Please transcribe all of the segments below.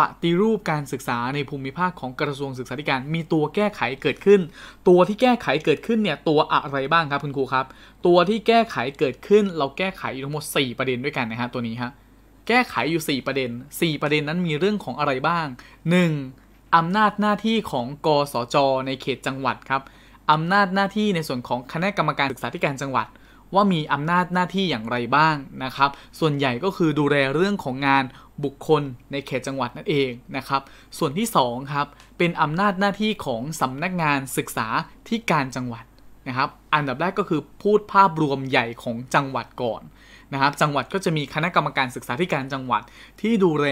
ปฏิรูปการศึกษาในภูมิภาคของกระทรวงศึกษาธิการ มีตัวแก้ไขเกิดขึ้น ตัวที่แก้ไขเกิดขึ้นเนี่ย ตัวอะไรบ้างครับคุณครูครับ ตัวที่แก้ไขเกิดขึ้น เราแก้ไขทั้งหมด4ประเด็นด้วยกันนะฮะตัวนี้ฮะแก้ไขอยู่ 4 ประเด็น 4 ประเด็นนั้นมีเรื่องของอะไรบ้าง 1. อำนาจหน้าที่ของกสจในเขตจังหวัดครับอำนาจหน้าที่ในส่วนของคณะกรรมการศึกษาธิการจังหวัด ว่ามีอำนาจหน้าที่อย่างไรบ้างนะครับส่วนใหญ่ก็คือดูแลเรื่องของงานบุคคลในเขตจังหวัดนั่นเองนะครับ ส่วนที่2ครับเป็นอำนาจหน้าที่ของสำนักงานศึกษาที่การจังหวัดนะครับ อันดับแรกก็คือพูดภาพรวมใหญ่ของจังหวัดก่อนนะครับ จังหวัดก็จะมีคณะกรรมการศึกษาธิการจังหวัดที่ดูแล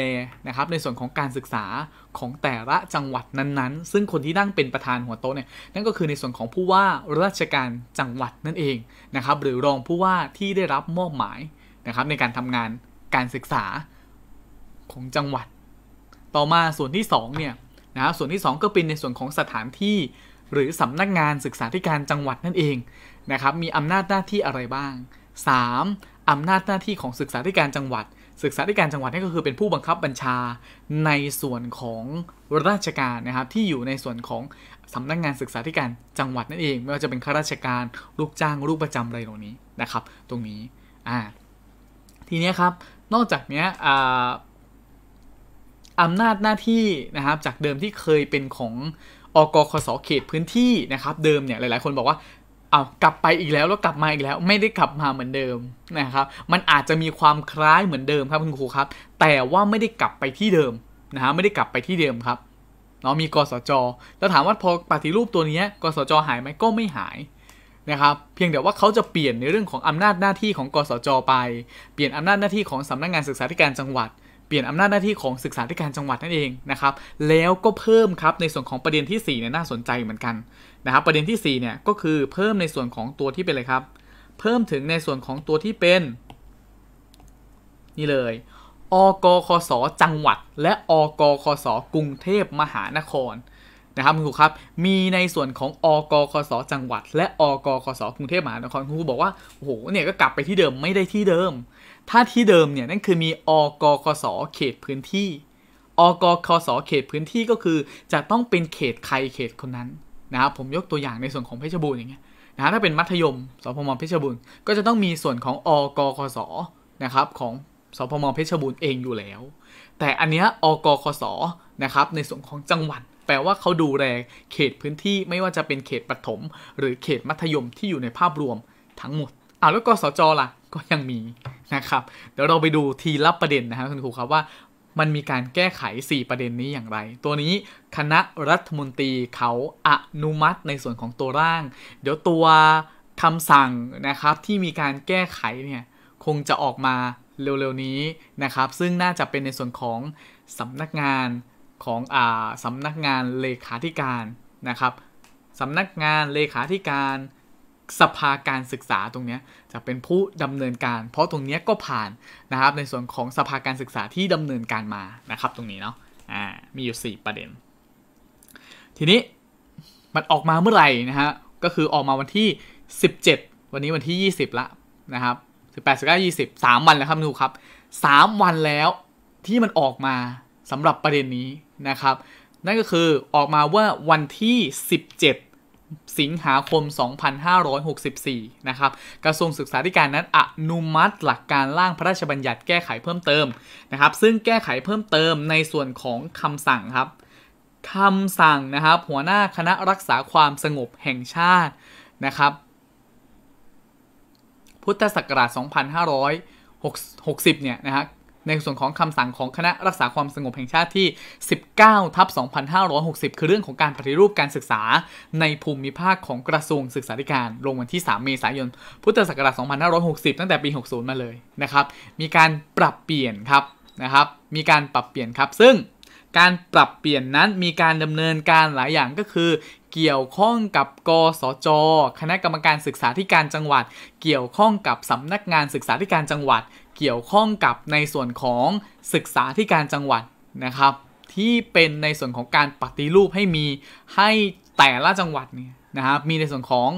นะครับในส่วนของการศึกษาของแต่ละจังหวัดนั้นๆ ซึ่งคนที่นั่งเป็นประธานหัวโต๊ะเนี่ยนั่นก็คือในส่วนของผู้ว่าราชการจังหวัดนั่นเองนะครับหรือรองผู้ว่าที่ได้รับมอบหมายนะครับในการทำงานการศึกษาของจังหวัด ต่อมาส่วนที่2เนี่ยนะ ส่วนที่2 ก็เป็นในส่วนของสถานที่หรือสำนักงานศึกษาธิการจังหวัดนั่นเอง นะครับ มีอำนาจหน้าที่อะไรบ้าง 3. อำนาจหน้าที่ของศึกษาธิการจังหวัด ศึกษาธิการจังหวัดนี่ก็คือ เป็นผู้บังคับบัญชาในส่วนของราชการนะครับที่อยู่ในส่วนของสำนักงงานศึกษาธิการจังหวัดนั่นเองไม่ว่าจะเป็นข้าราชการลูกจ้างลูกประจำอะไรตรงนี้นะครับ ตรงนี้ อ่าทีนี้ครับนอกจากนี้อ่าอำนาจหน้าที่นะครับจากเดิมที่เคยเป็นของอกคสเขตพื้นที่นะครับ เดิมเนี่ยหลายๆ คนบอกว่า เอากลับไปอีกแล้วแล้วกลับมาอีกแล้ว ไม่ได้กลับมาเหมือนเดิมนะครับมันอาจจะมีความคล้ายเหมือนเดิมครับคุณครูครับแต่ว่าไม่ได้กลับไปที่เดิมนะฮะไม่ได้กลับไปที่เดิมครับเนาะมีกสจแล้วถามว่าพอปฏิรูปตัวนี้กสจหายไหมก็ไม่หายนะครับเพียงแต่ว่าเขาจะเปลี่ยนในเรื่องของอำนาจหน้าที่ของกสจไป เปลี่ยนอำนาจหน้าที่ของสำนักงงานศึกษาธิการจังหวัดเปลี่ยนอำนาจหน้าที่ของศึกษาธิการจังหวัดนั่นเองนะครับแล้วก็เพิ่มครับในส่วนของประเด็นที่4เนี่ยน่าสนใจเหมือนกันนะครับประเด็นที่4เนี่ยก็คือเพิ่มในส่วนของตัวที่เป็นอะไรครับ เพิ่มถึงในส่วนของตัวที่เป็น นี่เลยอกคสจังหวัด และอกคสกรุงเทพมหานครนะครับคุณครูครับมีในส่วนของอกคสจังหวัด และอกคสกรุงเทพมหานครคุณครูบอกว่าโอ้โหเนี่ยก็กลับไปที่เดิมไม่ได้ที่เดิมถ้าที่เดิมเนี่ยนั่นคือมีอกกสเขตพื้นที่อกคสเขตพื้นที่ก็คือ จะต้องเป็นเขตใครเขตคนนั้นนะครับผมยกตัวอย่างในส่วนของเพชรบูรณ์อย่างเงี้ยนะถ้าเป็นมัธยมสพมเพชรบูรณ์ก็จะต้องมีส่วนของอกคสนะครับ ของสพมเพชรบูรณ์เองอยู่แล้ว แต่อันเนี้ยอกคสนะครับในส่วนของจังหวัด แปลว่าเขาดูแลเขตพื้นที่ไม่ว่าจะเป็นเขตปฐมหรือเขตมัธยมที่อยู่ในภาพรวมทั้งหมดอ้าวแล้วกสจล่ะก็ยังมีนะครับเดี๋ยวเราไปดูทีละประเด็นนะครับคุณครูครับว่ามันมีการแก้ไข 4 ประเด็นนี้อย่างไร ตัวนี้คณะรัฐมนตรีเขาอนุมัติในส่วนของตัวร่าง เดี๋ยวตัวคำสั่งนะครับที่มีการแก้ไขเนี่ยคงจะออกมาเร็วๆ นี้นะครับ ซึ่งน่าจะเป็นในส่วนของสำนักงานของอ่าสำนักงานเลขาธิการนะครับสำนักงานเลขาธิการสภาการศึกษาตรงนี้จะเป็นผู้ดำเนินการ เพราะตรงนี้ก็ผ่านนะครับ ในส่วนของสภาการศึกษาที่ดำเนินการมานะครับตรงนี้เนาะ อ่า มีอยู่ 4 ประเด็น ทีนี้มันออกมาเมื่อไหร่นะฮะ ก็คือออกมาวันที่ 17 วันนี้วันที่ 20ละนะครับ18 19 20 3วันแล้วครับดูครับ 3 วันแล้วที่มันออกมาสำหรับประเด็นนี้นะครับ นั่นก็คือออกมาว่าวันที่ 17สิงหาคม 2564 นะครับ กระทรวงศึกษาธิการนั้นอนุมัติ หลักการร่างพระราชบัญญัติแก้ไขเพิ่มเติม นะครับ ซึ่งแก้ไขเพิ่มเติมในส่วนของคำสั่งครับ คำสั่งนะครับหัวหน้าคณะรักษาความสงบแห่งชาติ นะครับ พุทธศักราช2560เนี่ยนะฮะในส่วนของคำสั่งของคณะรักษาความสงบแห่งชาติที่ 19 ทับ2560 คือเรื่องของการปฏิรูปการศึกษา ในภูมิภาคของกระทรวงศึกษาธิการลงวันที่ 3 เมษายน พุทธศักราช 2560 ตั้งแต่ปี 60 มาเลยนะครับ มีการปรับเปลี่ยนครับนะครับ มีการปรับเปลี่ยนครับ ซึ่งการปรับเปลี่ยนนั้นมีการดำเนินการหลายอย่างก็คือ เกี่ยวข้องกับกสจ คณะกรรมการศึกษาธิการจังหวัด เกี่ยวข้องกับสำนักงานศึกษาธิการจังหวัดเกี่ยวข้องกับในส่วนของศึกษาที่การจังหวัดนะครับ ที่เป็นในส่วนของการปฏิรูปให้มีให้แต่ละจังหวัดเนี่ยนะครับมีในส่วนของ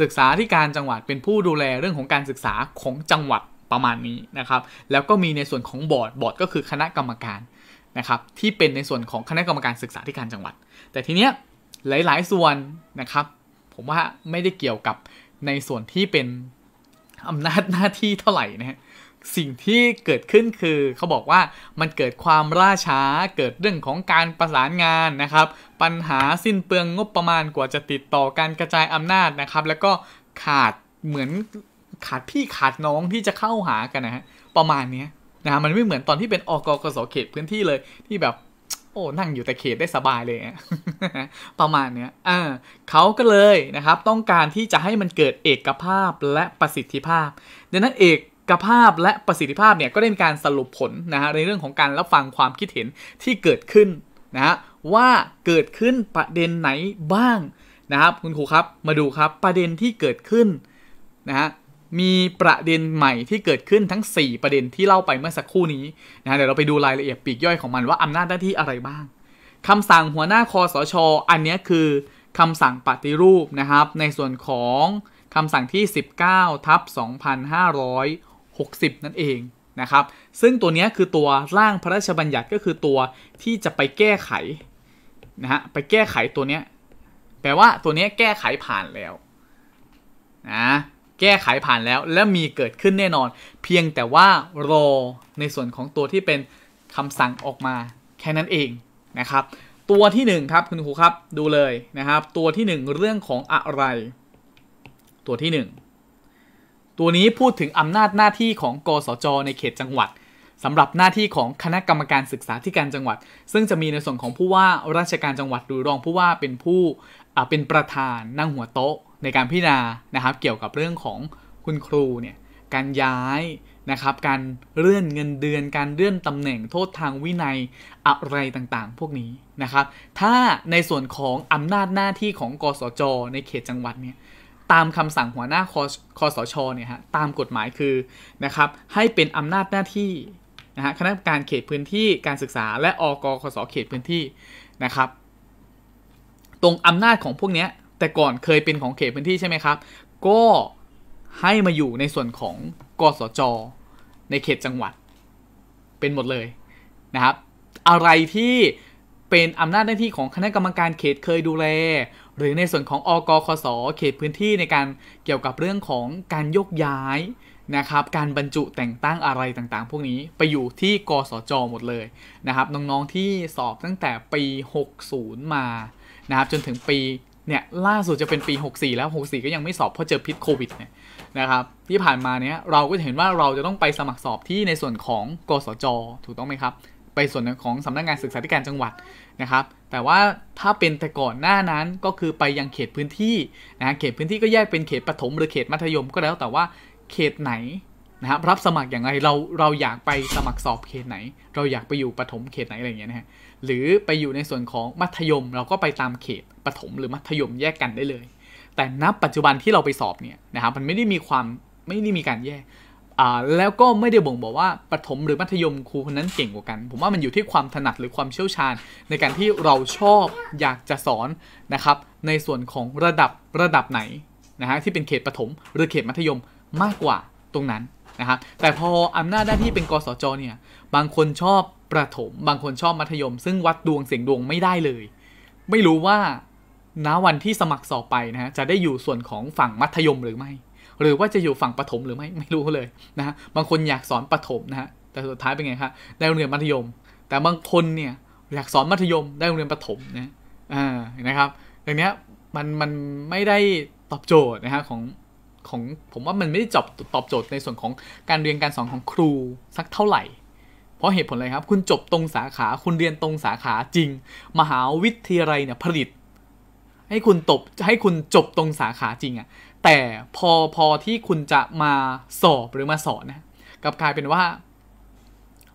ศึกษาที่การจังหวัด เป็นผู้ดูแลเรื่องของการศึกษาของจังหวัดประมาณนี้นะครับแล้วก็มีในส่วนของบอร์ดบอร์ดก็คือคณะกรรมการนะครับที่เป็นในส่วนของคณะกรรมการศึกษาที่การจังหวัด แต่ทีเนี้ยหลาย ๆ ส่วนนะครับ ผมว่าไม่ได้เกี่ยวกับในส่วนที่เป็นอำนาจหน้าที่เท่าไหร่นะฮะสิ่งที่เกิดขึ้นคือ เขาบอกว่ามันเกิดความล่าช้าเกิดเรื่องของการประสานงานนะครับ ปัญหาสิ้นเปลืองงบประมาณกว่าจะติดต่อการกระจายอำนาจนะครับ แล้วก็ขาดเหมือนขาดพี่ขาดน้องที่จะเข้าหากันนะฮะประมาณนี้นะมันไม่เหมือนตอนที่เป็นอกกสเขตพื้นที่เลยที่แบบ โอ้นั่งอยู่แต่เขตได้สบายเลยประมาณเนี้ยอ่าเขาก็เลยนะครับ ต้องการที่จะให้มันเกิดเอกภาพและประสิทธิภาพดังนั้นเอกกภาพและประสิทธิภาพเนี่ยก็ได้มีการสรุปผลนะฮะในเรื่องของการรับฟังความคิดเห็นที่เกิดขึ้นนะฮะว่าเกิดขึ้นประเด็นไหนบ้างนะครับคุณครูครับมาดูครับประเด็นที่เกิดขึ้นนะฮะมีประเด็นใหม่ที่เกิดขึ้นทั้ง 4 ประเด็นที่ เล่าไปเมื่อสักครู่นี้นะเดี๋ยวเราไปดูรายละเอียดปีกย่อยของมันว่าอำนาจหน้าที่อะไรบ้างคำสั่งหัวหน้าคอสชออันนี้คือคำสั่งปฏิรูปนะครับในส่วนของคำสั่งที่ 19ทับ60นั่นเองนะครับซึ่งตัวนี้คือตัวร่างพระราชบัญญัติก็คือตัวที่จะไปแก้ไขนะฮะไปแก้ไขตัวนี้แปลว่าตัวนี้แก้ไขผ่านแล้วนะแก้ไขผ่านแล้วและมีเกิดขึ้นแน่นอน เพียงแต่ว่ารอในส่วนของตัวที่เป็นคำสั่งออกมา แค่นั้นเองนะครับตัวที่ 1 ครับคุณครูครับดูเลยนะครับตัวที่ 1 เรื่องของอะไร ตัวที่ตัวนี้พูดถึงอำนาจหน้าที่ของกสจในเขตจังหวัดสำหรับหน้าที่ของคณะกรรมการศึกษาธิการจังหวัด ซึ่งจะมีในส่วนของผู้ว่าราชการจังหวัดหรือรองผู้ว่าเป็นผู้เป็นประธานนั่งหัวโต๊ะในการพิจารณานะครับเกี่ยวกับเรื่องของคุณครูเนี่ยการย้ายนะครับการเลื่อนเงินเดือนการเลื่อนตำแหน่งโทษทางวินัยอะไรต่างๆ พวกนี้นะครับ ถ้าในส่วนของอำนาจหน้าที่ของกสจในเขตจังหวัดเนี่ยตามคำสั่งหัวหน้าคอสชเนี่ยฮะตามกฎหมายคือนะครับให้เป็นอำนาจหน้าที่นะฮะคณะกรรมการเขตพื้นที่การศึกษา และอกคอสเขตพื้นที่นะครับ ตรงอำนาจของพวกเนี้ยแต่ก่อนเคยเป็นของเขตพื้นที่ใช่ไหมครับก็ให้มาอยู่ในส่วนของกสจในเขตจังหวัดเป็นหมดเลยนะครับ อะไรที่เป็นอำนาจหน้าที่ของคณะกรรมการเขตเคยดูแลหรือในส่วนของอกคส เขตพื้นที่ในการเกี่ยวกับเรื่องของการยกย้ายนะครับ การบรรจุแต่งตั้งอะไรต่างๆ พวกนี้ไปอยู่ที่กสจหมดเลยนะครับ น้องๆ ที่สอบตั้งแต่ปี 60 มานะครับจนถึงปีเนี่ยล่าสุดจะเป็นปี 64 แล้ว 64 ก็ยังไม่สอบเพราะเจอพิษโควิดเนี่ยนะครับ ที่ผ่านมาเนี้ยเราก็เห็นว่าเราจะต้องไปสมัครสอบที่ในส่วนของกสจถูกต้องไหมครับไปส่วนของสำนักงงานศึกษาธิการจังหวัดนะครับแต่ว่าถ้าเป็นแต่ก่อนหน้านั้นก็คือไปยังเขตพื้นที่นะเขตพื้นที่ก็แยกเป็นเขตปฐมหรือเขตมัธยมก็แล้วแต่ว่าเขตไหนนะครับรับสมัครอย่างไรเราเราอยากไปสมัครสอบเขตไหน เราอยากไปอยู่ปฐมเขตไหนอะไรอย่างเงี้ยนะฮะหรือไปอยู่ในส่วนของมัธยมเราก็ไปตามเขตปฐมหรือมัธยมแยกกันได้เลย แต่นับปัจจุบันที่เราไปสอบเนี่ยนะครับมันไม่ได้มีความไม่ได้มีการแยกแล้วก็ไม่ได้บ่งบอกว่าประถมหรือมัธยมครูคนนั้นเก่งกว่ากันผมว่ามันอยู่ที่ความถนัดหรือความเชี่ยวชาญ ในการที่เราชอบอยากจะสอนนะครับในส่วนของระดับระดับไหนนะฮะที่เป็นเขตประถมหรือเขตมัธยมมากกว่าตรงนั้นนะครับแต่พออำนาจหน้าที่เป็นกสจเนี่ยบางคนชอบประถม บางคนชอบมัธยมซึ่งวัดดวงเสียงดวงไม่ได้เลย ไม่รู้ว่าณวันที่สมัครสอบไปนะฮะจะได้อยู่ส่วนของฝั่งมัธยมหรือไม่หรือว่าจะอยู่ฝั่งปฐมหรือไม่ไม่รู้เลยนะฮะบางคนอยากสอนปฐมนะฮะแต่สุดท้ายเป็นไงครับได้โรงเรียนมัธยม แต่บางคนเนี่ยอยากสอนมัธยมได้โรงเรียนปฐมนะอ่านะครับ อย่างเนี้ยมันมันไม่ได้ตอบโจทย์นะฮะของของผมว่ามันไม่ได้จบตอบโจทย์ในส่วนของการเรียนการสอนของครูสักเท่าไหร่ เพราะเหตุผลอะไรครับ คุณจบตรงสาขาคุณเรียนตรงสาขาจริง มหาวิทยาลัยเนี่ยผลิต ให้คุณตบให้คุณจบตรงสาขาจริงอะ่ะแต่พอพอที่คุณจะมาสอบหรือมาสอนนะกับกลายเป็นว่า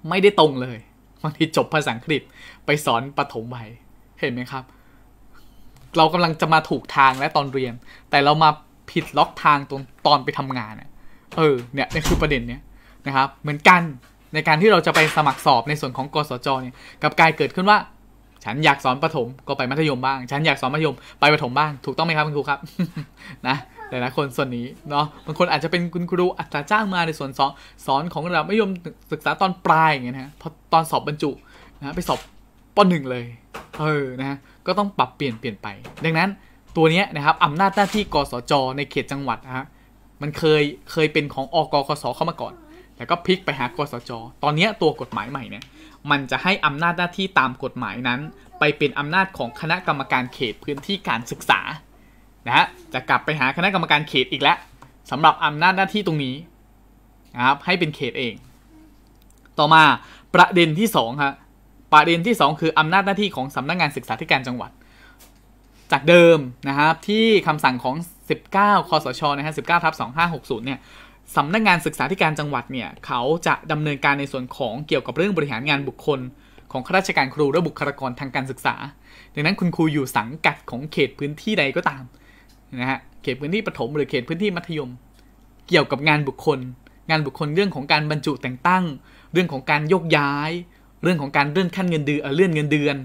ไม่ได้ตรงเลยบางทีจบภาษาอังกฤษไปสอนปฐมวัยเห็นไหมครับ เรากำลังจะมาถูกทางและตอนเรียน แต่เรามาผิดล็อกทางตอนตอนไปทำงานเนี่ยเออเนี่ยนี่คือประเด็นเนี้ยนะครับ เหมือนกันในการที่เราจะไปสมัครสอบในส่วนของกสจเนี่ยกับกายเกิดขึ้นว่า ฉันอยากสอนประถมก็ไปมัธยมบ้าง ฉันอยากสอนมัธยมไปประถมบ้างถูกต้องไหมครับคุณครูครับนะหลายคนส่วนนี้เนาะบางคนอาจจะเป็นคุณครูอจาร์จ้างมาในส่วนสอนสอนของเราไม่ยมศึกษาตอนปลายอย่างเงี้ยนะพอตอนสอบบรรจุนะไปสอบปหนึ่งเลยเออนะก็ต้องปรับเปลี่ยนเปลี่ยนไป ดังนั้นตัวนี้นะครับอำนาจหน้าที่กสจในเขตจังหวัดนะฮะมันเคยเคยเป็นของอกกสเข้ามาก่อน แล้วก็พลิกไปหากสจตอนนี้ตัวกฎหมายใหม่เนี่ยมันจะให้อำนาจหน้าที่ตามกฎหมายนั้น ไปเป็นอำนาจของคณะกรรมการเขตพื้นที่การศึกษานะฮะจะกลับไปหาคณะกรรมการเขตอีกแล้วสำหรับอำนาจหน้าที่ตรงนี้นะครับให้เป็นเขตเอง ต่อมาประเด็นที่2ฮะประเด็นที่ 2 คืออำนาจหน้าที่ของสำนักงงานศึกษาธิการจังหวัด จากเดิมนะครับที่คำสั่งของ 19คสชนะฮะ19ทับ2560เนี่ยสำนักงงานศึกษาธิการจังหวัดเนี่ยเขาจะดำเนินการในส่วนของเกี่ยวกับเรื่องบริหารงานบุคคล ของข้าราชการครูและบุคลากรทางการศึกษาดังนั้นคุณครูอยู่สังกัดของเขตพื้นที่ใดก็ตามนะฮะเขตพื้นที่ประถมหรือเขตพื้นที่มัธยม เกี่ยวกับงานบุคคล งานบุคคลเรื่องของการบรรจุแต่งตั้ง เรื่องของการยกย้าย เรื่องของการ เลื่อนขั้นเงินเดือนเลื่อนเงินเดือน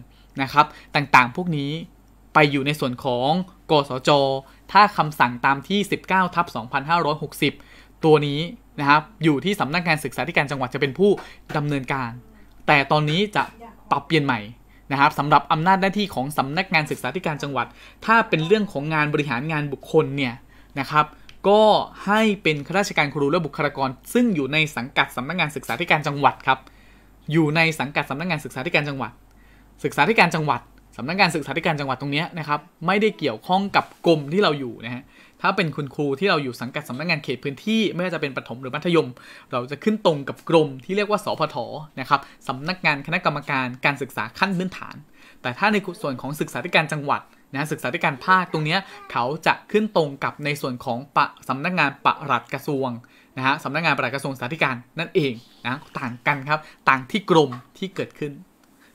นะครับต่างๆ พวกนี้ไปอยู่ในส่วนของกสจถ้าคำสั่งตามที่ 19 ทับ2560 ตัวนี้นะครับอยู่ที่สำนักงานศึกษาธิการจังหวัดจะเป็นผู้ดำเนินการ แต่ตอนนี้จะปรับเปลี่ยนใหม่นะครับสำหรับอำนาจหน้าที่ของสำนักงานศึกษาธิการจังหวัด ถ้าเป็นเรื่องของงานบริหารงานบุคคลเนี่ยนะครับ ก็ให้เป็นข้าราชการครูและบุคลากร ซึ่งอยู่ในสังกัดสำนักงานศึกษาธิการจังหวัดครับ อยู่ในสังกัดสำนักงานศึกษาธิการจังหวัด ศึกษาธิการจังหวัดสำนักงานศึกษาธิการจังหวัดตรงนี้นะครับ ไม่ได้เกี่ยวข้องกับกรมที่เราอยู่นะฮะถ้าเป็นคุณครูที่เราอยู่สังกัดสำนักงงานเขตพื้นที่ ไม่ว่าจะเป็นประถมหรือมัธยม เราจะขึ้นตรงกับกรมที่เรียกว่า สพทนะครับสำนักงานคณะกรรมการการศึกษาขั้นพื้นฐาน แต่ถ้าในส่วนของศึกษาธิการจังหวัดนะศึกษาธิการภาคตรงนี้เขาจะขึ้นตรงกับในส่วนของปะสำนักงานปรัดกระทรวงนะฮะสำนักงานประหลัดกระทรวงสาธิการนั่นเองนะต่างกันครับ ต่างที่กรมที่เกิดขึ้น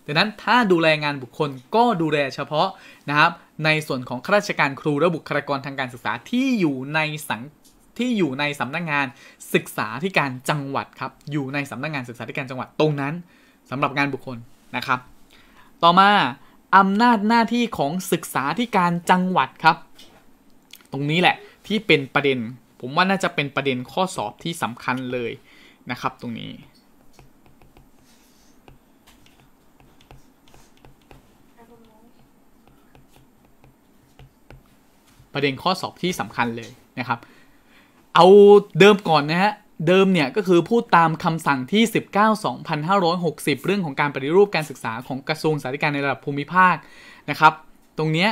ดังนั้นถ้าดูแลงานบุคคลก็ดูแลเฉพาะนะครับในส่วนของข้าราชการครูและบุคลากรทางการศึกษาที่อยู่ในสังที่อยู่ในสำนักงงานศึกษาธิการจังหวัดครับ อยู่ในสำนักงงานศึกษาธิการจังหวัดตรงนั้นสำหรับงานบุคคลนะครับ ต่อมาอำนาจหน้าที่ของศึกษาธิการจังหวัดครับ ตรงนี้แหละที่เป็นประเด็น ผมว่าน่าจะเป็นประเด็นข้อสอบที่สำคัญเลยนะครับ ตรงนี้ประเด็นข้อสอบที่สำคัญเลยนะครับ เอาเดิมก่อนนะฮะ เดิมเนี่ยก็คือพูดตามคำสั่งที่19 2560 เรื่องของการปฏิรูปการศึกษาของกระทรวงสาธารณการในระดับภูมิภาคนะครับ ตรงนี้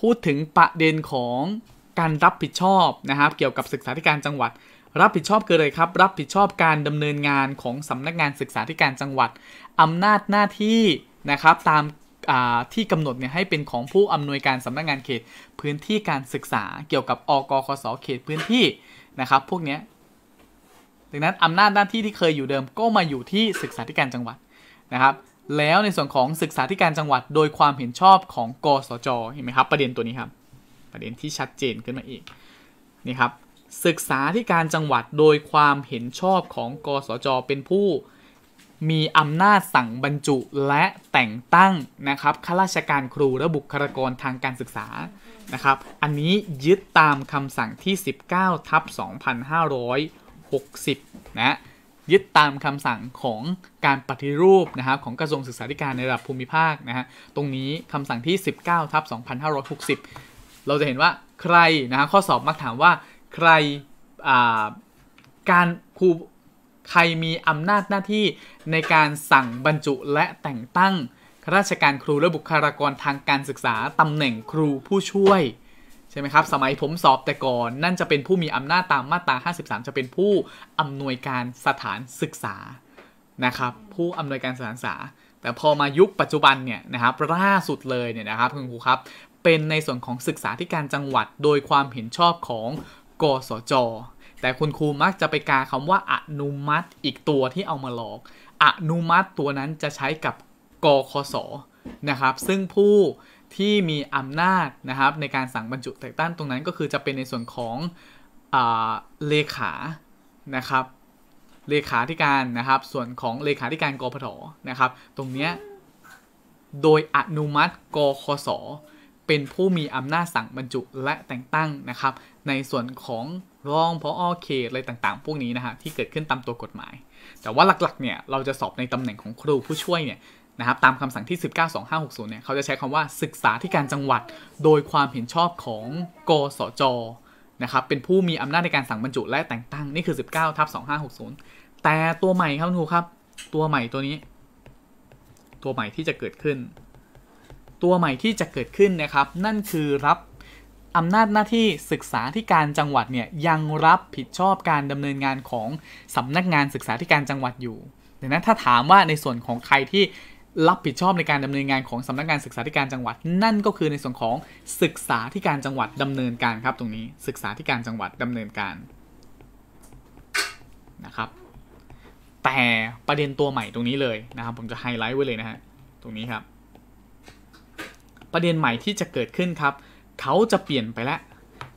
พูดถึงประเด็นของการรับผิดชอบนะครับเกี่ยวกับศึกษาธิการจังหวัด รับผิดชอบคืออะไรครับรับผิดชอบการดำเนินงานของสำนักงานศึกษาธิการจังหวัด อำนาจหน้าที่นะครับตามที่กำหนดเนี่ยให้เป็นของผู้อำนวยการสำนักงานเขตพื้นที่การศึกษาเกี่ยวกับ อกคส เขตพื้นที่นะครับ พวกเนี้ยดังนั้นอำนาจหน้าที่ที่เคยอยู่เดิมก็มาอยู่ที่ศึกษาธิการจังหวัดนะครับ แล้วในส่วนของศึกษาธิการจังหวัดโดยความเห็นชอบของกสจเห็นไหมครับ ประเด็นตัวนี้ครับประเด็นที่ชัดเจนขึ้นมาอีกนี่ครับศึกษาธิการจังหวัดโดยความเห็นชอบของกสจเป็นผู้มีอำนาจสั่งบรรจุและแต่งตั้งนะครับข้าราชการครูและบุคลากรทางการศึกษานะครับ อันนี้ยึดตามคำสั่งที่ 19 ทับ2560นะยึดตามคำสั่งของการปฏิรูปนะครับของกระทรวงศึกษาธิการในระดับภูมิภาคนะฮะตรงนี้คำสั่งที่ 19 ทับ2560 เราจะเห็นว่าใครนะฮะข้อสอบมักถามว่าใครการครูใครมีอำนาจหน้าที่ในการสั่งบรรจุและแต่งตั้งข้าราชการครูและบุคลากรทางการศึกษาตำแหน่งครูผู้ช่วยใช่ไหมครับสมัยผมสอบแต่ก่อนนั่นจะเป็นผู้มีอำนาจตามมาตรา 53 จะเป็นผู้อำนวยการสถานศึกษานะครับ ผู้อำนวยการสถานศึกษา แต่พอมายุคปัจจุบันเนี่ยนะครับล่าสุดเลยเนี่ยนะครับคุณครูครับ เป็นในส่วนของศึกษาที่การจังหวัดโดยความเห็นชอบของกสจแต่คุณครูมักจะไปกาคำว่าอนุมัติ อีกตัวที่เอามาหลอก อนุมัติตัวนั้นจะใช้กับกคสนะครับซึ่งผู้ที่มีอำนาจนะครับในการสั่งบรรจุแต่งตั้งตรงนั้นก็คือจะเป็นในส่วนของอเลขานะครับเลขาธิการนะครับส่วนของเลขาธิการกพทนะครับตรงเนี้ยโดยอนุมัติกคสเป็นผู้มีอำนาจสั่งบรรจุและแต่งตั้งนะครับในส่วนของรองพออเขตอะไรต่างๆ พวกนี้นะฮะที่เกิดขึ้นตามตัวกฎหมาย แต่ว่าหลักๆเนี่ยเราจะสอบในตำแหน่งของครูผู้ช่วยเนี่ยนะครับตามคำสั่งที่ 192560 เนี่ย เขาจะใช้คำว่าศึกษาที่การจังหวัดโดยความเห็นชอบของกสจนะครับเป็นผู้มีอำนาจในการสั่งบรรจุและแต่งตั้ง นี่คือ 19ทับ2560 แต่ตัวใหม่ครับทุูครับ ตัวใหม่ตัวนี้ ตัวใหม่ที่จะเกิดขึ้น ตัวใหม่ที่จะเกิดขึ้นนะครับนั่นคือรับอำนาจหน้าที่ศึกษาธิการจังหวัด เนี่ย ยังรับผิดชอบการดำเนินงานของสำนักงานศึกษาธิการจังหวัดอยู่ ดังนั้นถ้าถามว่าในส่วนของใครที่รับผิดชอบในการดำเนินงานของสำนักงานศึกษาธิการจังหวัดนั่นก็คือในส่วนของศึกษาธิการจังหวัดดำเนินการครับตรงนี้ ศึกษาธิการจังหวัดดำเนินการนะครับ แต่ประเด็นตัวใหม่ตรงนี้เลยนะครับ ผมจะไฮไลท์ไว้เลยนะฮะตรงนี้ครับ ประเด็นใหม่ที่จะเกิดขึ้นครับเขาจะเปลี่ยนไปแล้ว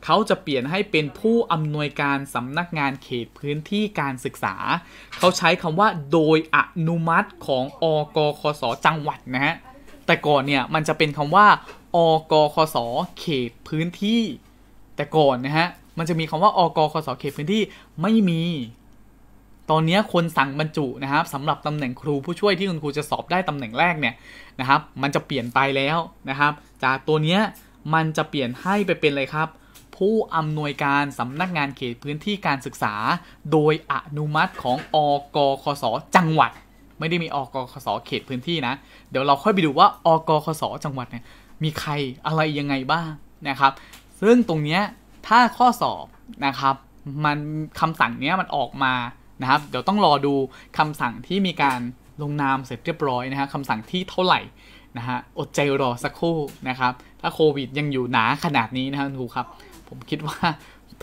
เขาจะเปลี่ยนให้เป็นผู้อำนวยการสำนักงานเขตพื้นที่การศึกษา เขาใช้คำว่าโดยอนุมัติของอกคสจังหวัดนะฮะ แต่ก่อนเนี่ยมันจะเป็นคำว่าอกคสเขตพื้นที่ แต่ก่อนนะฮะมันจะมีคำว่าอกคสเขตพื้นที่ไม่มี ตอนนี้คนสั่งบรรจุนะครับสำหรับตำแหน่งครูผู้ช่วยที่คุณครูจะสอบได้ตำแหน่งแรกเนี่ยนะครับ มันจะเปลี่ยนไปแล้วนะครับ จากตัวเนี้ยมันจะเปลี่ยนให้ไปเป็นเลยครับ ผู้อำนวยการสำนักงานเขตพื้นที่การศึกษา โดยอนุมัติของอกคสจังหวัด ไม่ได้มีอกคสเขตพื้นที่นะ เดี๋ยวเราค่อยไปดูว่าอกคสจังหวัดเนี่ยมีใครอะไรยังไงบ้างนะครับซึ่งตรงเนี้ยถ้าข้อสอบนะครับมันคำสั่งเนี้ยมันออกมานะครับเดี๋ยวต้องรอดูคำสั่งที่มีการลงนามเสร็จเรียบร้อยนะฮะคำสั่งที่เท่าไหร่นะฮะอดใจรอสักครู่นะครับ ถ้าโควิดยังอยู่ หนาขนาดนี้นะครับครครับ ผมคิดว่า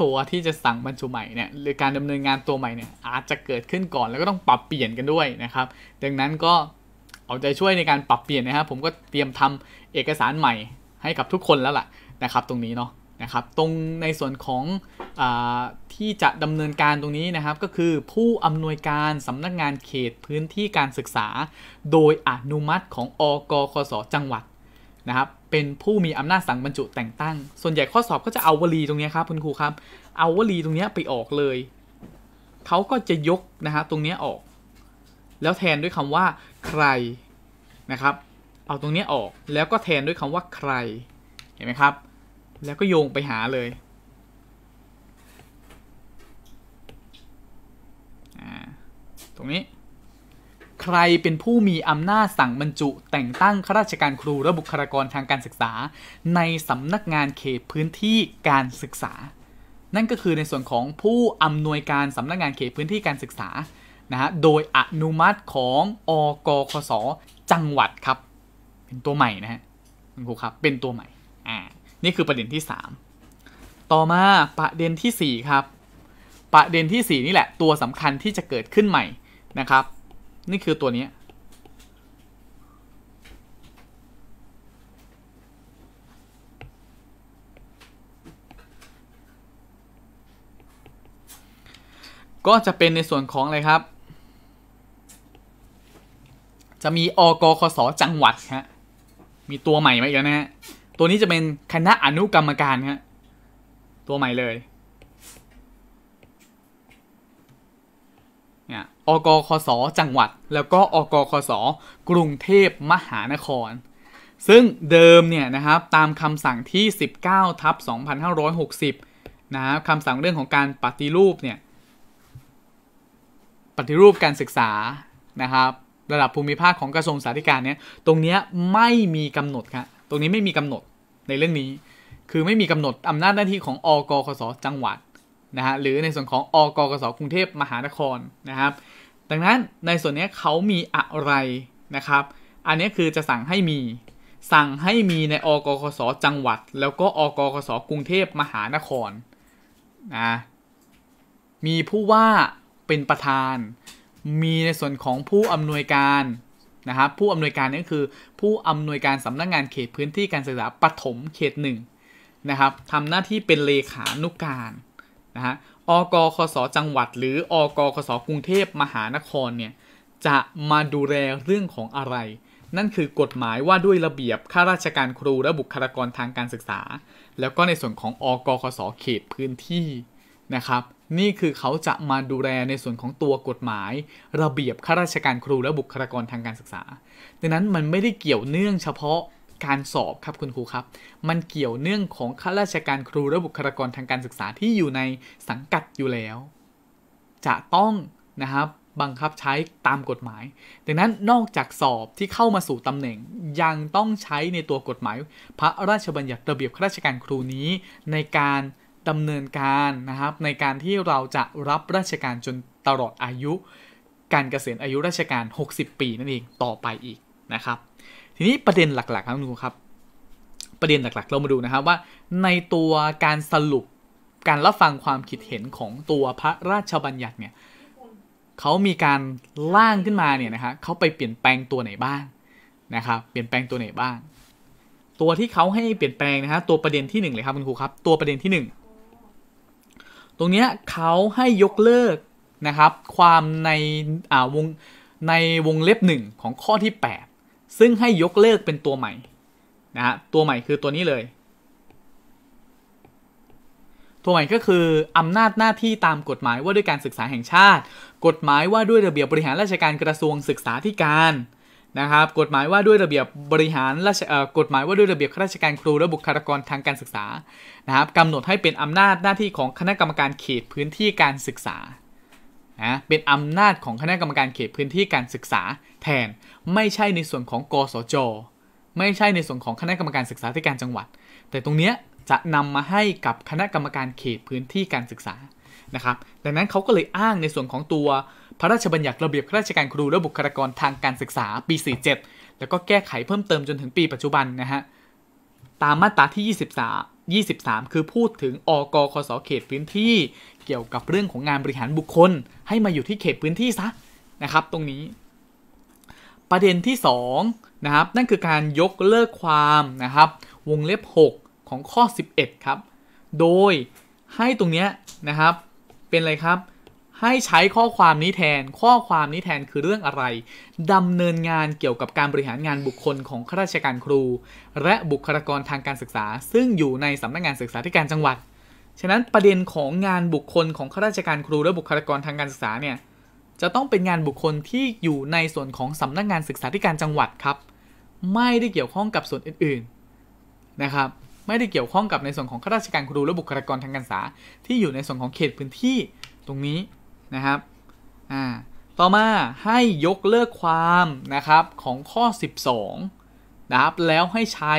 ตัวที่จะสั่งบรรจุใหม่เนี่ยหรือการดำเนินงานตัวใหม่เนี่ยอาจจะเกิดขึ้นก่อนแล้วก็ต้องปรับเปลี่ยนกันด้วยนะครับ ดังนั้นก็เอาใจช่วยในการปรับเปลี่ยนนะครับ ผมก็เตรียมทำเอกสารใหม่ให้กับทุกคนแล้วล่ะนะครับ ตรงนี้เนาะนะครับตรงในส่วนของอที่จะดำเนินการตรงนี้นะครับ ก็คือผู้อำนวยการสำนักงานเขตพื้นที่การศึกษา โดยอนุมัติของอกคสจังหวัดนะครับเป็นผู้มีอำนาจสั่งบรรจุแต่งตั้ง ส่วนใหญ่ข้อสอบก็จะเอาวลีตรงนี้ครับคุณครูครับ เอาวลีตรงนี้ไปออกเลยเขาก็จะยกนะครับตรงนี้ออก แล้วแทนด้วยคำว่าใครนะครับเอาตรงนี้ออกแล้วก็แทนด้วยคำว่าใครเห็นไหมครับแล้วก็โยงไปหาเลย ตรงนี้ ใครเป็นผู้มีอำนาจสั่งบรรจุแต่งตั้งข้าราชการครูและบุคลากรทางการศึกษาในสำนักงานเขตพื้นที่การศึกษา นั่นก็คือในส่วนของผู้อำนวยการสำนักงานเขตพื้นที่การศึกษา นะฮะ โดยอนุมัติของ อกคสจังหวัดครับ เป็นตัวใหม่นะฮะคุณครูครับ เป็นตัวใหม่ อ่านี่คือประเด็นที่ 3 ต่อมาประเด็นที่ 4 ครับ ประเด็นที่ 4 นี่แหละตัวสำคัญที่จะเกิดขึ้นใหม่นะครับ นี่คือตัวนี้ ก็จะเป็นในส่วนของอะไรครับ จะมีอกคสจังหวัดฮะ มีตัวใหม่มาอีกแล้วนะฮะตัวนี้จะเป็นคณะอนุกรรมการครับตัวใหม่เลยเนี่ยอกค ส จังหวัด แล้วก็ อกค ส กรุงเทพมหานคร ซึ่งเดิมเนี่ยนะครับตามคำสั่งที่ 19ทับ2560 นะครับคำสั่งเรื่องของการปฏิรูปเนี่ยปฏิรูปการศึกษานะครับระดับภูมิภาคของกระทรวงสาธารณสุขเนี่ยตรงนี้ไม่มีกำหนดครับตรงนี้ไม่มีกำหนดในเรื่องนี้คือไม่มีกำหนดอำนาจหน้าที่ของอกคสจังหวัดนะฮะหรือในส่วนของอกคสกรุงเทพมหานครนะครับดังนั้นในส่วนนี้เขามีอะไรนะครับอันนี้คือจะสั่งให้มีสั่งให้มีในอกคสจังหวัด แล้วก็อกคสกรุงเทพมหานครนะมีผู้ว่าเป็นประธาน มีในส่วนของผู้อำนวยการนะครับผู้อำนวยการนี่คือผู้อำนวยการสำนักงงานเขตพื้นที่การศึกษาปฐมเขตหนึ่งนะครับทำหน้าที่เป็นเลขานุกการนะฮะอกคส จังหวัดหรืออกคส กรุงเทพมหานครเนี่ยจะมาดูแลเรื่องของอะไร นั่นคือกฎหมายว่าด้วยระเบียบข้าราชการครูและบุคลากรทางการศึกษา แล้วก็ในส่วนของอกคส เขตพื้นที่นะครับนี่คือเขาจะมาดูแลในส่วนของตัวกฎหมาย ระเบียบข้าราชการครูและบุคลากรทางการศึกษา ดังนั้นมันไม่ได้เกี่ยวเนื่องเฉพาะการสอบครับคุณครูครับ มันเกี่ยวเนื่องของข้าราชการครูและบุคลากรทางการศึกษาที่อยู่ในสังกัดอยู่แล้ว จะต้องนะครับบังคับใช้ตามกฎหมาย ดังนั้นนอกจากสอบที่เข้ามาสู่ตำแหน่งยังต้องใช้ในตัวกฎหมาย พระราชบัญญัติระเบียบข้าราชการครูนี้ในการดำเนินการนะครับในการที่เราจะรับราชการจนตลอดอายุ การเกษียณอายุราชการ 60 ปีนั่นเองต่อไปอีกนะครับทีนี้ประเด็นหลักๆ ครับคุณครับ ประเด็นหลักๆ เรามาดูนะครับว่าในตัวการสรุปการรับฟังความคิดเห็นของตัวพระราชบัญญัติเนี่ยเขามีการล่างขึ้นมาเนี่ยนะครับเขาไปเปลี่ยนแปลงตัวไหนบ้างนะครับเปลี่ยนแปลงตัวไหนบ้าง ตัวที่เขาให้เปลี่ยนแปลงนะฮะตัวประเด็นที่1เลยครับคุณครูครับ ตัวประเด็นที่ตรงเนี้ยเขาให้ยกเลิกนะครับความในอ่าวงในวงเล็บ 1 ของข้อที่ 8 ซึ่งให้ยกเลิกเป็นตัวใหม่นะฮะตัวใหม่คือตัวนี้เลย ตัวใหม่ก็คืออำนาจหน้าที่ตามกฎหมายว่าด้วยการศึกษาแห่งชาติ กฎหมายว่าด้วยระเบียบบริหารราชการกระทรวงศึกษาธิการนะครับกฎหมายว่าด้วยระเบียบบริหารราชกฎหมายว่าด้วยระเบียบข้าราชการครูและบุคลากรทางการศึกษานะครับกำหนดให้เป็นอำนาจหน้าที่ของคณะกรรมการเขตพื้นที่การศึกษานะเป็นอำนาจของคณะกรรมการเขตพื้นที่การศึกษา แทน ไม่ใช่ในส่วนของกสจ ไม่ใช่ในส่วนของคณะกรรมการศึกษาธิการจังหวัด แต่ตรงเนี้ยจะนำมาให้กับคณะกรรมการเขตพื้นที่การศึกษานะครับดังนั้นเขาก็เลยอ้างในส่วนของตัวพระราชบัญญัติระเบียบข้าราชการครูและบุคลากรทางการศึกษาปี 47 แล้วก็แก้ไขเพิ่มเติมจนถึงปีปัจจุบันนะฮะ ตามมาตราที่23 23 คือพูดถึงอกคสเขตพื้นที่เกี่ยวกับเรื่องของงานบริหารบุคคล ให้มาอยู่ที่เขตพื้นที่ซะนะครับตรงนี้ ประเด็นที่ 2 นะครับ นั่นคือการยกเลิกความนะครับ วงเล็บ6 ของข้อ 11 ครับ โดยให้ตรงเนี้ยนะครับเป็นอะไรครับให้ใช้ข้อความนี้แทน ข้อความนี้แทนคือเรื่องอะไร ดำเนินงานเกี่ยวกับการบริหารงานบุคคลของข้าราชการครู และบุคลากรทางการศึกษา ซึ่งอยู่ในสำนักงงานศึกษาธิการจังหวัด ฉะนั้นประเด็นของงานบุคคล ของข้าราชการครู และบุคลากรทางการศึกษาเนี่ย จะต้องเป็นงานบุคคลที่อยู่ในส่วนของสำนักงงานศึกษาธิการจังหวัดครับ ไม่ได้เกี่ยวข้องกับส่วนอื่นๆนะครับ ไม่ได้เกี่ยวข้องกับในส่วนของข้าราชการครู และบุคลากรทางการศึกษา ที่อยู่ในส่วนของเขตพื้นที่ตรงนี้นะครับ อ่า ต่อมาให้ยกเลิกความนะครับของข้อ 12 นะครับแล้วให้ใช้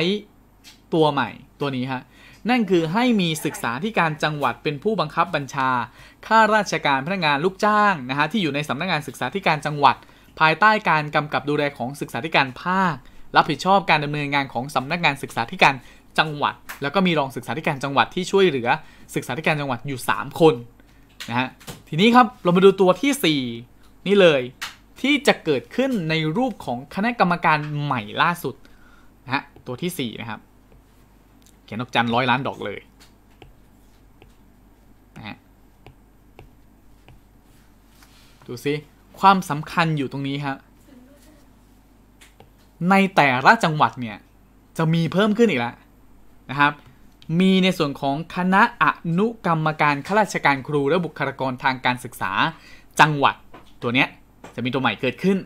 ตัวใหม่ตัวนี้ฮะ นั่นคือให้มีศึกษาที่การจังหวัดเป็นผู้บังคับบัญชา ข้าราชการพนักงานลูกจ้างนะฮะที่อยู่ในสำนักงงานศึกษาที่การจังหวัด ภายใต้การกำกับดูแลของศึกษาธิการภาค รับผิดชอบการดำเนินงานของสำนักงงานศึกษาธิการจังหวัด แล้วก็มีรองศึกษาธิการจังหวัดที่ช่วยเหลือศึกษาธิการจังหวัดอยู่ 3 คนนะฮะทีนี้ครับเรามาดูตัวที่ 4 นี่เลยที่จะเกิดขึ้นในรูปของคณะ กรรมการใหม่ล่าสุดนะฮะตัวที่ 4 นะครับเขียนดอกจันร้อยล้านดอกเลยนะฮะดูซิความสำคัญอยู่ตรงนี้ครับ ในแต่ละจังหวัดเนี่ย จะมีเพิ่มขึ้นอีกแล้วนะครับมีในส่วนของคณะอนุกรรมการข้าราชการครูและบุคลากรทางการศึกษาจังหวัด ตัวเนี้ยจะมีตัวใหม่เกิดขึ้น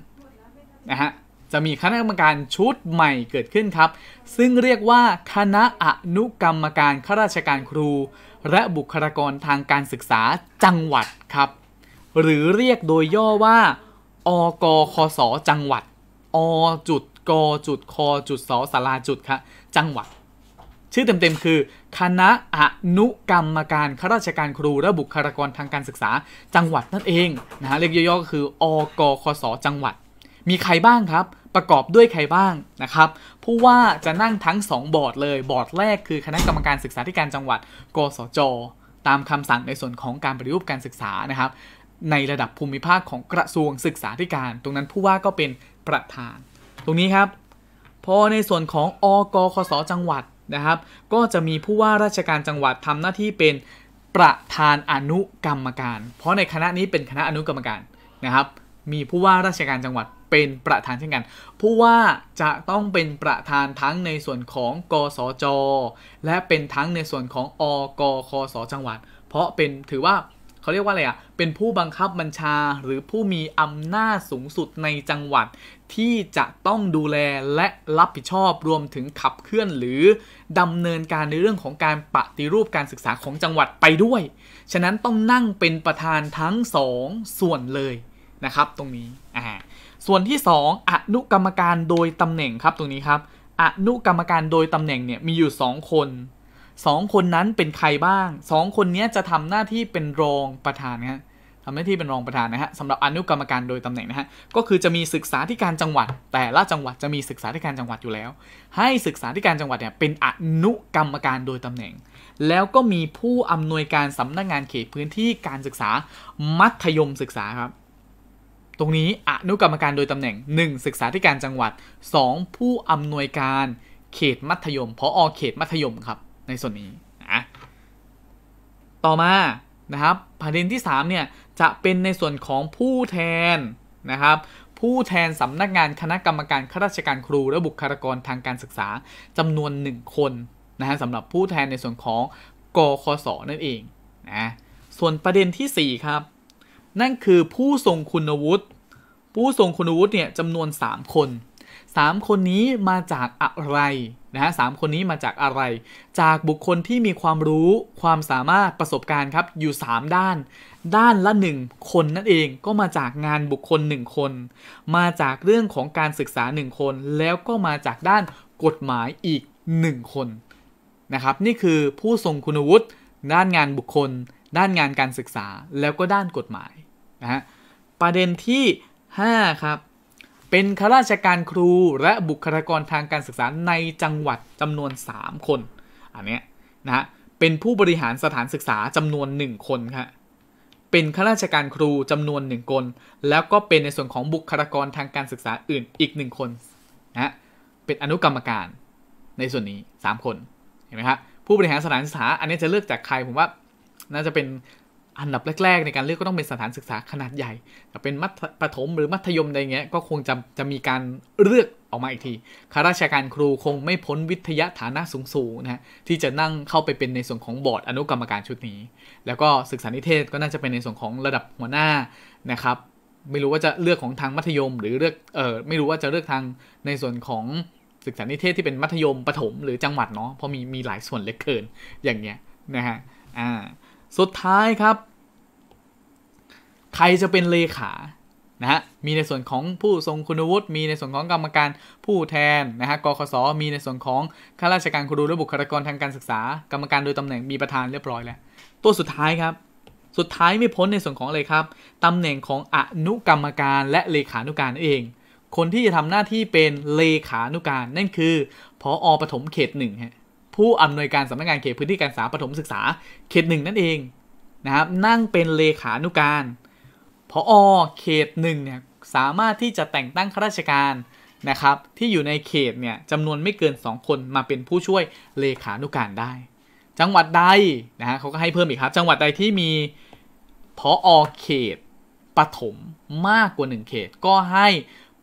นะฮะจะมีคณะกรรมการชุดใหม่เกิดขึ้นครับ ซึ่งเรียกว่าคณะอนุกรรมการข้าราชการครู และบุคลากรทางการศึกษาจังหวัดครับหรือเรียกโดยย่อว่า อกคสจังหวัดอจุดกจุดคจุดสสาราจุดครับจังหวัดชื่อเต็มๆคือคณะอนุกรรมการข้าราชการครูและบุคลากรทางการศึกษาจังหวัดนั่นเองนะฮะเรียกย่อๆก็คือ อกคสจังหวัด มีใครบ้างครับ ประกอบด้วยใครบ้างนะครับผู้ว่าจะนั่งทั้ง2บอร์ดเลยบอร์ดแรกคือคณะกรรมการศึกษาธิการจังหวัดกสจตามคำสั่งในส่วนของการปฏิรูปการศึกษานะครับ ในระดับภูมิภาคของกระทรวงศึกษาธิการ ตรงนั้นผู้ว่าก็เป็นประธาน ตรงนี้ครับ พอในส่วนของอกคสจังหวัดนะครับ ก็จะมีผู้ว่าราชการจังหวัดทำหน้าที่เป็นประธานอนุกรรมการ เพราะในคณะนี้เป็นคณะอนุกรรมการนะครับ มีผู้ว่าราชการจังหวัดเป็นประธานเช่นกัน ผู้ว่าจะต้องเป็นประธานทั้งในส่วนของกสจ และเป็นทั้งในส่วนของอกคสจังหวัด เพราะเป็นถือว่าเขาเรียกว่าอะไรอ่ะ เป็นผู้บังคับบัญชา หรือผู้มีอำนาจสูงสุดในจังหวัดที่จะต้องดูแลและรับผิดชอบรวมถึงขับเคลื่อนหรือดำเนินการในเรื่องของการปฏิรูปการศึกษาของจังหวัดไปด้วย ฉะนั้นต้องนั่งเป็นประธานทั้ง 2 ส่วนเลยนะครับตรงนี้อ่าส่วนที่ 2อนุกรรมการโดยตำแหน่งครับตรงนี้ครับอนุกรรมการโดยตำแหน่งเนี่ยมีอยู่ 2 คน 2 คนนั้นเป็นใครบ้าง 2 คนนี้จะทำหน้าที่เป็นรองประธานครับทำหน้าที่เป็นรองประธานนะฮะสำหรับอนุกรรมการโดยตำแหน่งนะฮะก็คือจะมีศึกษาธิการจังหวัด แต่ละจังหวัดจะมีศึกษาธิการจังหวัดอยู่แล้ว ให้ศึกษาธิการจังหวัดเนี่ยเป็นอนุกรรมการโดยตำแหน่ง แล้วก็มีผู้อำนวยการสำนักงงานเขตพื้นที่การศึกษามัธยมศึกษาครับ ตรงนี้อนุกรรมการโดยตำแหน่ง 1. ศึกษาธิการจังหวัด 2. ผู้อำนวยการเขตมัธยมพออเขตมัธยมครับในส่วนนี้นะต่อมานะครับประเด็นที่3เนี่ยจะเป็นในส่วนของผู้แทนนะครับ ผู้แทนสำนักงานคณะกรรมการข้าราชการครูและบุคลากรทางการศึกษาจำนวน1คนนะฮะสำหรับผู้แทนในส่วนของกคสนั่นเองนะส่วนประเด็นที่ 4 ครับ นั่นคือผู้ทรงคุณวุฒิผู้ทรงคุณวุฒิเนี่ยจำนวน 3 คน 3 คนนี้มาจากอะไรนะฮะสคนนี้มาจากอะไร จากบุคคลที่มีความรู้ความสามารถประสบการณ์ครับอยู่ 3 ด้าน ด้านละ 1 คนนั่นเองก็มาจากงานบุคคล 1 คน มาจากเรื่องของการศึกษา 1 คนแล้วก็มาจากด้านกฎหมายอีก 1 คนนะครับนี่คือผู้ทรงคุณวุฒิด้านงานบุคคล ด้านงานการศึกษาแล้วก็ด้านกฎหมายนะฮะประเด็นที่ 5 ครับเป็นข้าราชการครูและบุคลากรทางการศึกษาในจังหวัดจำนวน 3 คนอันนี้นะฮะเป็นผู้บริหารสถานศึกษาจำนวน 1 คนครับเป็นข้าราชการครูจำนวน 1 คน แล้วก็เป็นในส่วนของบุคลากรทางการศึกษาอื่นอีก 1 คนนะเป็นอนุกรรมการในส่วนนี้ 3 คนเห็นไหมครับผู้บริหารสถานศึกษาอันนี้จะเลือกจากใครผมว่าน่าจะเป็นอันดับแรกๆ ในการเลือกก็ต้องเป็นสถานศึกษาขนาดใหญ่แต่เป็นมัธปรถม หรือมัธยมอะไรเงี้ยก็คงจะจะมีการเลือกออกมาอีกทีข้าราชการครูคงไม่พ้นวิทยาฐานะสูงๆนะฮะที่จะนั่งเข้าไปเป็นในส่วนของบอร์ดอนุกรรมการชุดนี้ แล้วก็ศึกษานิเทศก็น่าจะเป็นในส่วนของระดับหัวหน้านะครับ ไม่รู้ว่าจะเลือกของทางมัธยมหรือเลือกเออไม่รู้ว่าจะเลือกทางในส่วนของศึกษานิเทศที่เป็นมัธยมประถมหรือจังหวัดเนาะเพราะมีมีหลายส่วนเล็กเกินอย่างเงี้ยนะฮะอ่าสุดท้ายครับใครจะเป็นเลขา นะฮะ มีในส่วนของผู้ทรงคุณวุฒิ มีในส่วนของกรรมการผู้แทนนะฮะกคสมีในส่วนของข้าราชการครูและบุคลากรทางการศึกษากรรมการโดยตำแหน่ง มีประธานเรียบร้อยแล้ว ตัวสุดท้ายครับ สุดท้ายไม่พ้นในส่วนของอะไรครับตำแหน่งของอนุกรรมการและเลขานุการเอง คนที่จะทำหน้าที่เป็นเลขานุการ นั่นคือ ผออปฐมเขตหนึ่งฮะผู้อำนวยการสำนักงานเขตพื้นที่การศึกษาปฐมศึกษาเขตหนึ่งนั่นเองนะครับนั่งเป็นเลขานุการพออเขตหนึ่งเนี่ยสามารถที่จะแต่งตั้งข้าราชการนะครับ ที่อยู่ในเขตเนี่ยจำนวนไม่เกิน 2 คนมาเป็นผู้ช่วยเลขานุการได้ จังหวัดใดนะฮะเขาก็ให้เพิ่มอีกครับ จังหวัดใดที่มีพออเขตปฐมมากกว่า 1 เขต ก็ให้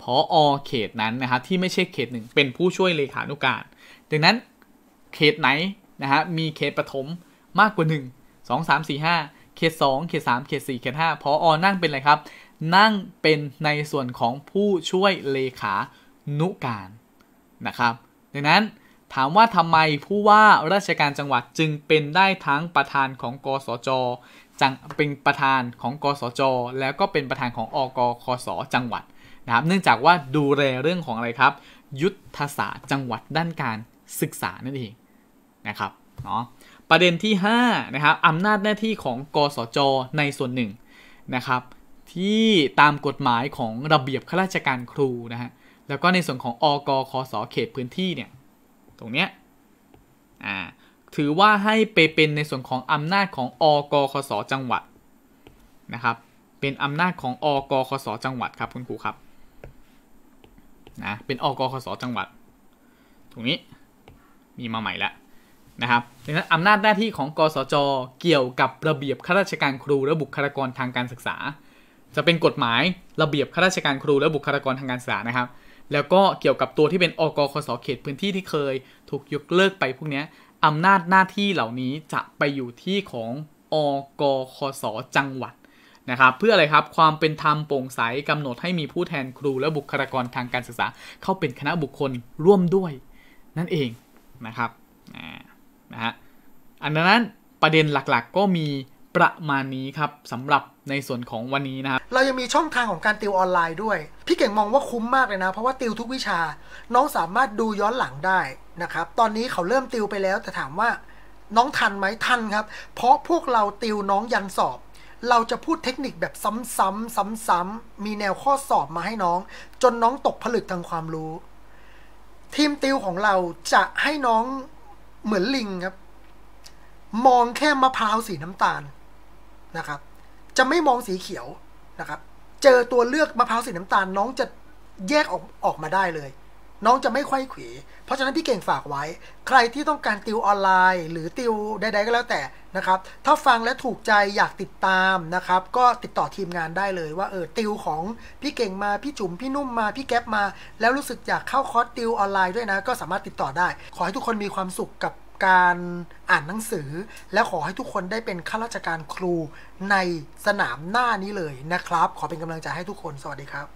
พออเขตนั้นนะครับที่ไม่ใช่เขตหนึ่งเป็นผู้ช่วยเลขานุการ ดังนั้นเขตไหนนะฮะมีเขตปฐมมากกว่า 1 2 3 4 5เขต2เขต3เขต4เขต5พออนั่งเป็นอะไรครับ นั่งเป็นในส่วนของผู้ช่วยเลขานุการนะครับดังนั้นถามว่าทำไมผู้ว่าราชการจังหวัดจึงเป็นได้ทั้งประธานของกสจจังเป็นประธานของกสจแล้วก็เป็นประธานของอกคสจังหวัดนะครับเนื่องจากว่าดูแลเรื่องของอะไรครับยุทธศาสตร์จังหวัดด้านการศึกษานั่นเองนะครับเนาะประเด็นที่5นะครับอำนาจหน้าที่ของกสจในส่วนหนึ่งนะครับที่ตามกฎหมายของระเบียบข้าราชการครูนะฮะแล้วก็ในส่วนของอกคสเขตพื้นที่เนี่ยตรงเนี้ยอ่าถือว่าให้ไปเป็นในส่วนของอำนาจของอกคสจังหวัดนะครับเป็นอำนาจของอกคสจังหวัดครับคุณครูครับนะเป็นอกคสจังหวัดตรงนี้มีมาใหม่แล้วนะครับดังนั้นอำนาจหน้าที่ของกสจเกี่ยวกับระเบียบข้าราชการครูและบุคลากรทางการศึกษา จะเป็นกฎหมายระเบียบข้าราชการครูและบุคลากรทางการศึกษานะครับ แล้วก็เกี่ยวกับตัวที่เป็นอกคสเขตพื้นที่ที่เคย ถูกยกเลิกไป พวกนี้อำนาจหน้าที่เหล่านี้จะไปอยู่ที่ของอกคสจังหวัดนะครับ เพื่ออะไรครับความเป็นธรรมโปร่งใสกำหนดให้มีผู้แทนครูและบุคลากรทางการศึกษา เข้าเป็นคณะบุคคลร่วมด้วยนั่นเองนะครับอ่านะฮะอันนั้นประเด็นหลักๆ ก็มีประมาณนี้ครับสำหรับในส่วนของวันนี้นะครับเรายังมีช่องทางของการติวออนไลน์ด้วยพี่เก่งมองว่าคุ้มมากเลยนะเพราะว่าติวทุกวิชาน้องสามารถดูย้อนหลังได้นะครับตอนนี้เขาเริ่มติวไปแล้ว แต่ถามว่าน้องทันไหมทันครับเพราะพวกเราติวน้องยันสอบ เราจะพูดเทคนิคแบบซ้ำๆซ้ำๆมีแนวข้อสอบมาให้น้อง จนน้องตกผลึกทางความรู้ ทีมติวของเราจะให้น้องเหมือนลิงครับ มองแค่มะพร้าวสีน้ำตาลนะครับ จะไม่มองสีเขียวนะครับ เจอตัวเลือกมะพร้าวสีน้ำตาล น้องจะแยกออกออกมาได้เลย น้องจะไม่ไข้ยขวราะฉะนั้นพี่เก่งฝากไว้ใครที่ต้องการติวออนไลน์ หรือติวใดๆก็แล้วแต่นะครับ ถ้าฟังและถูกใจอยากติดตามนะครับ ก็ติดต่อทีมงานได้เลย ว่าเออติวของพี่เก่งมาพี่จุ๋มพี่นุ่มมาพี่แก๊ปมา แล้วรู้สึกอยากเข้าคอร์สติวออนไลน์ด้วยนะ ก็สามารถติดต่อได้ ขอให้ทุกคนมีความสุขกับการอ่านหนังสือ และขอให้ทุกคนได้เป็นข้าราชการครูในสนามหน้านี้เลยนะครับ ขอเป็นกำลังใจให้ทุกคนสวัสดีครับ